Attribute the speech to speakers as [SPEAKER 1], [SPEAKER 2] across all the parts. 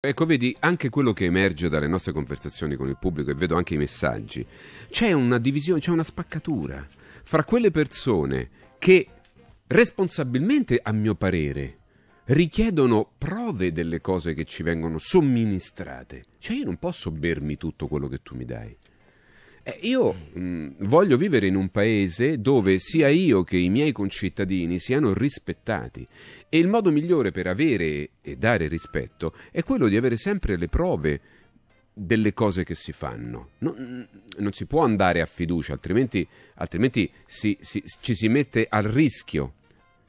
[SPEAKER 1] Ecco, vedi, anche quello che emerge dalle nostre conversazioni con il pubblico e vedo anche i messaggi, c'è una divisione, c'è una spaccatura fra quelle persone che responsabilmente, a mio parere, richiedono prove delle cose che ci vengono somministrate. Cioè io non posso bermi tutto quello che tu mi dai. Eh, io mh, mm, voglio vivere in un paese dove sia io che i miei concittadini siano rispettati e il modo migliore per avere e dare rispetto è quello di avere sempre le prove delle cose che si fanno. Non, mm, non si può andare a fiducia, altrimenti, altrimenti si, si, ci si mette al rischio,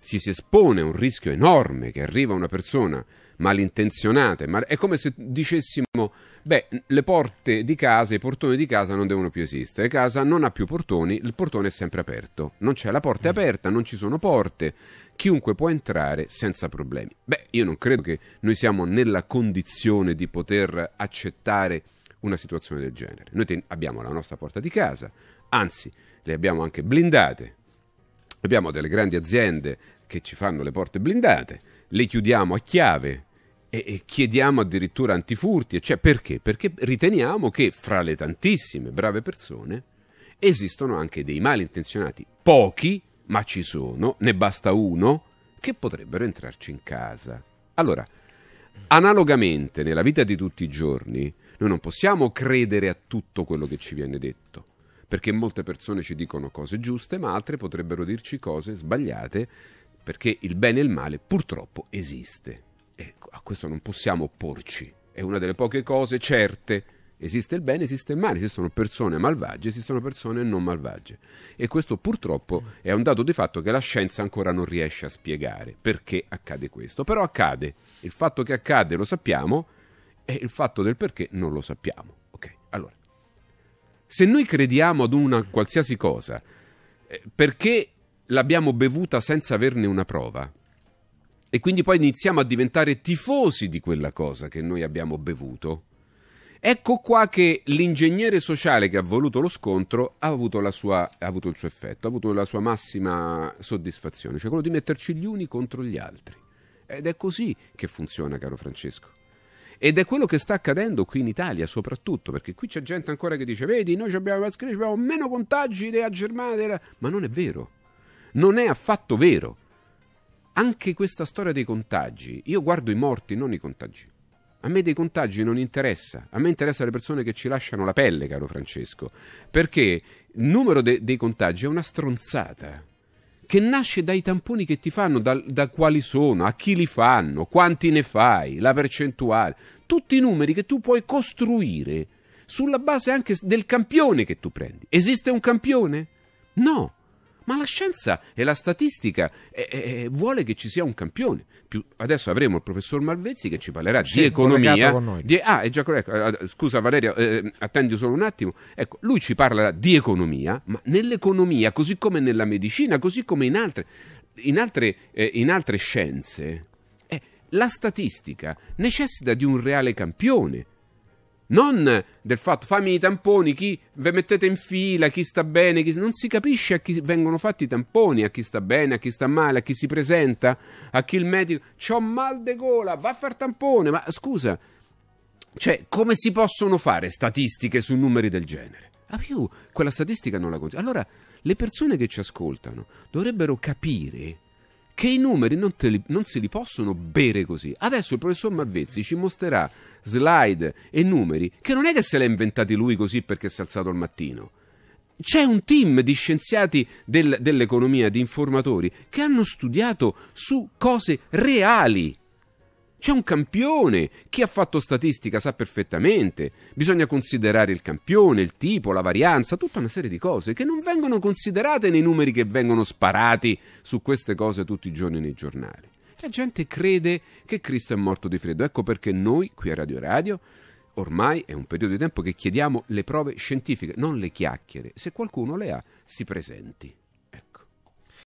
[SPEAKER 1] ci si espone a un rischio enorme che arriva una persona malintenzionate, ma è come se dicessimo, beh, le porte di casa, i portoni di casa non devono più esistere, casa non ha più portoni, il portone è sempre aperto, non c'è la porta è mm. aperta, non ci sono porte, chiunque può entrare senza problemi. Beh, io non credo che noi siamo nella condizione di poter accettare una situazione del genere. Noi ten- abbiamo la nostra porta di casa, anzi, le abbiamo anche blindate. Abbiamo delle grandi aziende che ci fanno le porte blindate, le chiudiamo a chiave e, chiediamo addirittura antifurti, cioè perché? Perché riteniamo che fra le tantissime brave persone esistono anche dei malintenzionati, pochi, ma ci sono, ne basta uno, che potrebbero entrarci in casa. Allora, analogamente nella vita di tutti i giorni, noi non possiamo credere a tutto quello che ci viene detto, perché molte persone ci dicono cose giuste, ma altre potrebbero dirci cose sbagliate, perché il bene e il male purtroppo esiste. E a questo non possiamo opporci. È una delle poche cose certe. Esiste il bene, esiste il male, esistono persone malvagie, esistono persone non malvagie. E questo purtroppo è un dato di fatto che la scienza ancora non riesce a spiegare perché accade questo. Però accade. Il fatto che accade lo sappiamo e il fatto del perché non lo sappiamo. Ok, allora. Se noi crediamo ad una qualsiasi cosa, eh, perché l'abbiamo bevuta senza averne una prova? e quindi poi iniziamo a diventare tifosi di quella cosa che noi abbiamo bevuto. Ecco qua che l'ingegnere sociale che ha voluto lo scontro ha avuto, sua, ha avuto il suo effetto, ha avuto la sua massima soddisfazione, cioè quello di metterci gli uni contro gli altri. Ed è così che funziona, caro Francesco. Ed è quello che sta accadendo qui in Italia soprattutto, perché qui c'è gente ancora che dice, vedi, noi abbiamo, abbiamo meno contagi della Germania, della... ma non è vero, non è affatto vero anche questa storia dei contagi, io guardo i morti, non i contagi. A me dei contagi non interessa, a me interessa le persone che ci lasciano la pelle, caro Francesco, perché il numero de- dei contagi è una stronzata che nasce dai tamponi che ti fanno, da, da quali sono, a chi li fanno, quanti ne fai, la percentuale, tutti i numeri che tu puoi costruire sulla base anche del campione che tu prendi. Esiste un campione? No, ma la scienza e la statistica eh, eh, eh, vuole che ci sia un campione. Più, adesso avremo il professor Malvezzi che ci parlerà sì, di economia. Di, ah, è già, ecco, scusa Valeria, eh, attendi solo un attimo. Ecco, lui ci parla di economia, ma nell'economia, così come nella medicina, così come in altre, in altre, eh, in altre scienze, eh, la statistica necessita di un reale campione non del fatto fammi i tamponi, chi ve mettete in fila, chi sta bene, chi... non si capisce a chi vengono fatti i tamponi, a chi sta bene, a chi sta male, a chi si presenta, a chi il medico, c'ho mal de gola, va a far tampone, ma scusa, cioè come si possono fare statistiche su numeri del genere? A ah, più, quella statistica non la consiglio. Allora, le persone che ci ascoltano dovrebbero capire che i numeri non, li, non, se li possono bere così. Adesso il professor Malvezzi ci mostrerà slide e numeri che non è che se li ha inventati lui così perché si è alzato al mattino. C'è un team di scienziati del, dell'economia, di informatori, che hanno studiato su cose reali c'è un campione, chi ha fatto statistica sa perfettamente, bisogna considerare il campione, il tipo, la varianza, tutta una serie di cose che non vengono considerate nei numeri che vengono sparati su queste cose tutti i giorni nei giornali. La gente crede che Cristo è morto di freddo, ecco perché noi qui a Radio Radio ormai è un periodo di tempo che chiediamo le prove scientifiche, non le chiacchiere, se qualcuno le ha si presenti.